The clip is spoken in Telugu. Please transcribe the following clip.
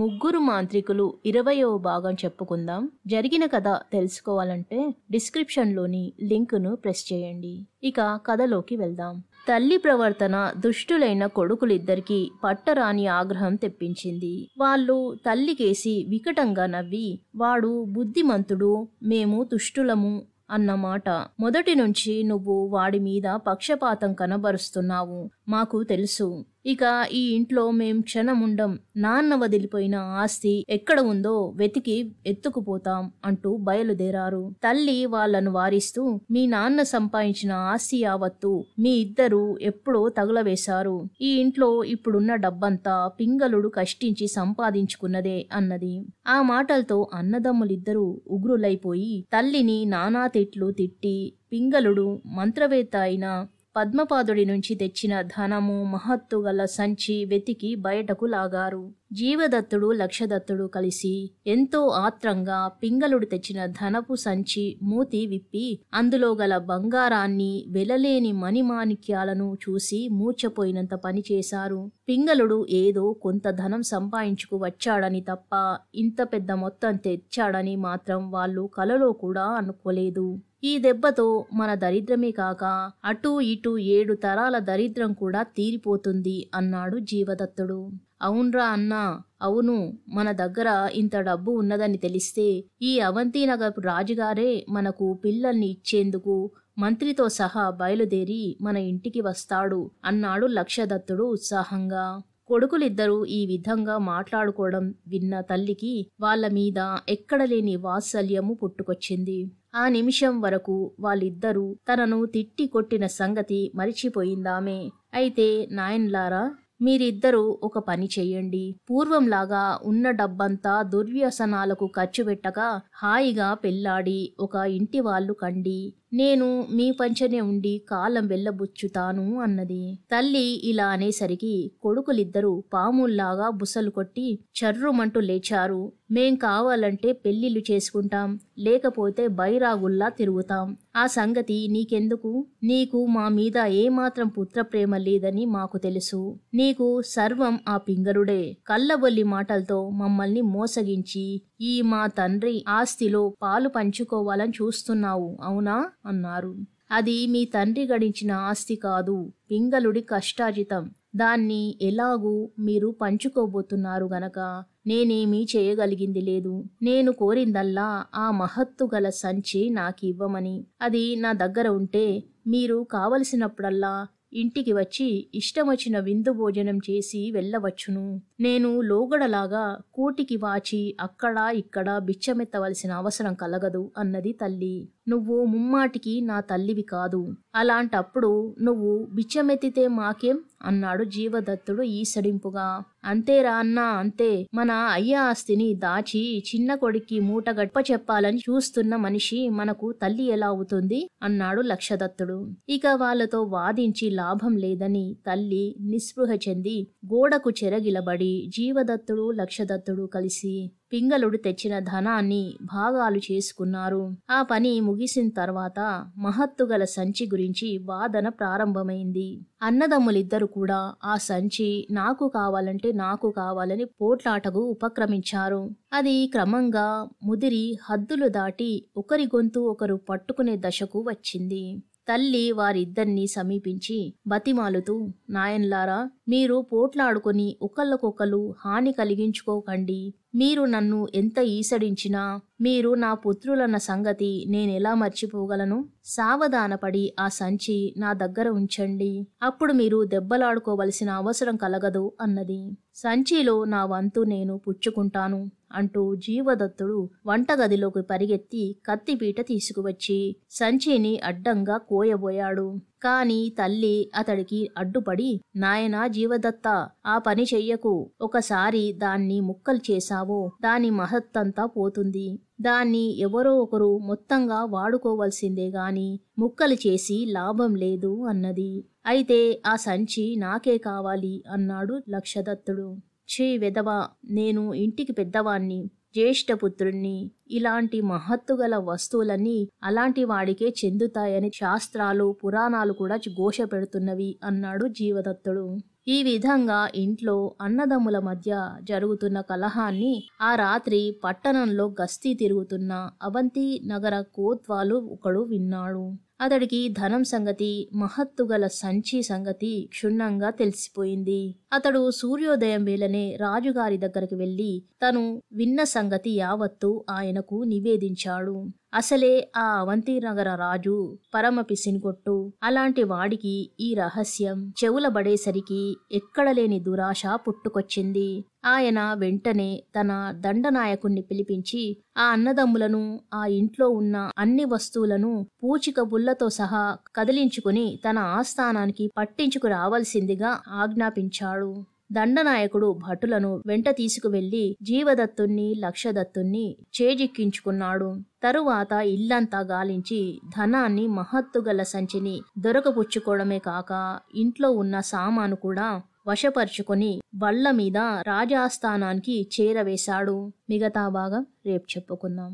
ముగ్గురు మాంత్రికులు ఇరవయో భాగం చెప్పుకుందాం జరిగిన కథ తెలుసుకోవాలంటే డిస్క్రిప్షన్లోని లింకును ప్రెస్ చేయండి ఇక కథలోకి వెళ్దాం తల్లి ప్రవర్తన దుష్టులైన కొడుకులిద్దరికీ పట్టరాని ఆగ్రహం తెప్పించింది వాళ్ళు తల్లికేసి వికటంగా నవ్వి వాడు బుద్ధిమంతుడు మేము దుష్టులము అన్నమాట మొదటి నుంచి నువ్వు వాడి మీద పక్షపాతం కనబరుస్తున్నావు మాకు తెలుసు ఇక ఈ ఇంట్లో మేం క్షణముండం నాన్న వదిలిపోయిన ఆస్తి ఎక్కడ ఉందో వెతికి ఎత్తుకుపోతాం అంటూ బయలుదేరారు తల్లి వాళ్లను వారిస్తూ మీ నాన్న సంపాదించిన ఆస్తి యావత్తు మీ ఇద్దరు ఎప్పుడో తగులవేశారు ఈ ఇంట్లో ఇప్పుడున్న డబ్బంతా పింగలుడు కష్టించి సంపాదించుకున్నదే అన్నది ఆ మాటలతో అన్నదమ్ములిద్దరూ ఉగ్రులైపోయి తల్లిని నానా తిట్లు తిట్టి పింగలుడు మంత్రవేత్త అయిన పద్మపాదుడి నుంచి తెచ్చిన ధనము మహత్తు గల సంచి వెతికి బయటకు లాగారు జీవదత్తుడు లక్షదత్తుడు కలిసి ఎంతో ఆత్రంగా పింగళుడు తెచ్చిన ధనపు సంచి మూతి విప్పి అందులో గల బంగారాన్ని వెలలేని మణిమాణిక్యాలను చూసి మూర్చపోయినంత పనిచేశారు పింగళుడు ఏదో కొంత ధనం సంపాదించుకు వచ్చాడని తప్ప ఇంత పెద్ద మొత్తం తెచ్చాడని మాత్రం వాళ్ళు కలలో కూడా అనుకోలేదు ఈ దెబ్బతో మన దరిద్రమే కాక అటూ ఇటూ ఏడు తరాల దరిద్రం కూడా తీరిపోతుంది అన్నాడు జీవదత్తుడు అవునరా అన్నా అవును మన దగ్గర ఇంత డబ్బు ఉన్నదని తెలిస్తే ఈ అవంతినగర్ రాజుగారే మనకు పిల్లల్ని ఇచ్చేందుకు మంత్రితో సహా బయలుదేరి మన ఇంటికి వస్తాడు అన్నాడు లక్షదత్తుడు ఉత్సాహంగా కొడుకులిద్దరూ ఈ విధంగా మాట్లాడుకోవడం విన్న తల్లికి వాళ్ళ మీద ఎక్కడలేని వాత్సల్యము పుట్టుకొచ్చింది ఆ నిమిషం వరకు వాళ్ళిద్దరూ తనను తిట్టి కొట్టిన సంగతి మరిచిపోయిందామే అయితే నాయన్లారా మీరిద్దరూ ఒక పని చెయ్యండి పూర్వంలాగా ఉన్న డబ్బంతా దుర్వ్యసనాలకు ఖర్చు పెట్టగా హాయిగా పెళ్లాడి ఒక ఇంటి వాళ్ళు కండి నేను మీ పంచనే ఉండి కాలం వెళ్ళబుచ్చుతాను అన్నది తల్లి ఇలా అనేసరికి కొడుకులిద్దరూ పాముల్లాగా బుసలు కొట్టి చర్రుమంటూ లేచారు మేం కావాలంటే పెళ్లిళ్ళు చేసుకుంటాం లేకపోతే బైరాగుల్లా తిరుగుతాం ఆ సంగతి నీకెందుకు నీకు మా మీద ఏమాత్రం పుత్రప్రేమ లేదని మాకు తెలుసు నీకు సర్వం ఆ పింగరుడే కళ్ళబొల్లి మాటలతో మమ్మల్ని మోసగించి ఈ మా తండ్రి ఆస్తిలో పాలు పంచుకోవాలని చూస్తున్నావు అవునా అన్నారు అది మీ తండ్రి గడించిన ఆస్తి కాదు పింగళుడి కష్టాజితం దాన్ని ఎలాగూ మీరు పంచుకోబోతున్నారు గనక నేనేమీ చేయగలిగింది లేదు నేను కోరిందల్లా ఆ మహత్తు గల సంచి నాకు ఇవ్వమని అది నా దగ్గర ఉంటే మీరు కావలసినప్పుడల్లా ఇంటికి వచ్చి ఇష్టమొచ్చిన విందు భోజనం చేసి వెళ్ళవచ్చును నేను లోగడలాగా కోటికి వాచి అక్కడా ఇక్కడా బిచ్చమెత్తవలసిన అవసరం కలగదు అన్నది తల్లి నువ్వు ముమ్మాటికి నా తల్లివి కాదు అలాంటప్పుడు నువ్వు బిచ్చమెత్తితే మాకేం అన్నాడు జీవదత్తుడు ఈసడింపుగా అంతేరా అన్నా అంతే మన అయ్య ఆస్తిని దాచి చిన్న కొడుక్కి మూటగట్ప చెప్పాలని చూస్తున్న మనిషి మనకు తల్లి ఎలా అవుతుంది అన్నాడు లక్షదత్తుడు ఇక వాళ్లతో వాదించి లాభం లేదని తల్లి నిస్పృహ చెంది గోడకు చెరగిలబడి జీవదత్తుడు లక్షదత్తుడు కలిసి పింగళుడు తెచ్చిన ధనాన్ని భాగాలు చేసుకున్నారు ఆ పని ముగిసిన తర్వాత మహత్తుగల సంచి గురించి వాదన ప్రారంభమైంది అన్నదమ్ములిద్దరు కూడా ఆ సంచి నాకు కావాలంటే నాకు కావాలని పోట్లాటకు ఉపక్రమించారు అది క్రమంగా ముదిరి హద్దులు దాటి ఒకరి గొంతు ఒకరు పట్టుకునే దశకు వచ్చింది తల్లి వారిద్దరినీ సమీపించి బతిమాలుతూ నాయన్లారా మీరు పోట్లాడుకుని ఒకళ్ళకొకళ్ళు హాని కలిగించుకోకండి మీరు నన్ను ఎంత ఈసడించినా మీరు నా పుత్రులన్న సంగతి నేనెలా మర్చిపోగలను సావధానపడి ఆ సంచి నా దగ్గర ఉంచండి అప్పుడు మీరు దెబ్బలాడుకోవలసిన అవసరం కలగదు అన్నది సంచిలో నా వంతు నేను పుచ్చుకుంటాను అంటూ జీవదత్తుడు వంటగదిలోకి పరిగెత్తి కత్తిపీట తీసుకువచ్చి సంచిని అడ్డంగా కోయబోయాడు కాని తల్లి అతడికి అడ్డుపడి నాయనా జీవదత్త ఆ పని చెయ్యకు ఒకసారి దాన్ని ముక్కలు చేశావో దాని మహత్తంతా పోతుంది దాన్ని ఎవరో ఒకరు మొత్తంగా వాడుకోవలసిందే గాని ముక్కలు చేసి లాభం లేదు అన్నది అయితే ఆ సంచి నాకే కావాలి అన్నాడు లక్షదత్తుడు ఛీ వెదవా నేను ఇంటికి పెద్దవాణ్ణి జ్యేష్ఠపుత్రుణ్ణి ఇలాంటి మహత్తు గల వస్తువులన్నీ అలాంటి వాడికే చెందుతాయని శాస్త్రాలు పురాణాలు కూడా ఘోష పెడుతున్నవి అన్నాడు జీవదత్తుడు ఈ విధంగా ఇంట్లో అన్నదమ్ముల మధ్య జరుగుతున్న కలహాన్ని ఆ రాత్రి పట్టణంలో గస్తీ తిరుగుతున్న అవంతి నగర కోత్వాలు ఒకడు విన్నాడు అతడికి ధనం సంగతి మహత్తుగల సంచి సంగతి క్షుణ్ణంగా తెలిసిపోయింది అతడు సూర్యోదయం వేళనే రాజుగారి దగ్గరికి వెళ్ళి తను విన్న సంగతి యావత్తు ఆయన ఆయనకు నివేదించాడు అసలే ఆ అవంతి నగర రాజు పరమ పిసినికొట్టు అలాంటి వాడికి ఈ రహస్యం చెవులబడేసరికి ఎక్కడలేని దురాశ పుట్టుకొచ్చింది ఆయన వెంటనే తన దండనాయకుణ్ణి పిలిపించి ఆ అన్నదమ్ములను ఆ ఇంట్లో ఉన్న అన్ని వస్తువులను పూచిక బుల్లతో సహా కదిలించుకుని తన ఆస్థానానికి పట్టించుకు రావాల్సిందిగా ఆజ్ఞాపించాడు దండనాయకుడు భటులను వెంట తీసుకువెళ్లి జీవదత్తుణ్ణి లక్షదత్తుణ్ణి చేజిక్కించుకున్నాడు తరువాత ఇల్లంతా గాలించి ధనాన్ని మహత్తుగల సంచిని దొరకపుచ్చుకోవడమే కాక ఇంట్లో ఉన్న సామాను కూడా వశపరుచుకొని బళ్ళ మీద రాజాస్థానానికి చేరవేశాడు మిగతా భాగం రేపు చెప్పుకుందాం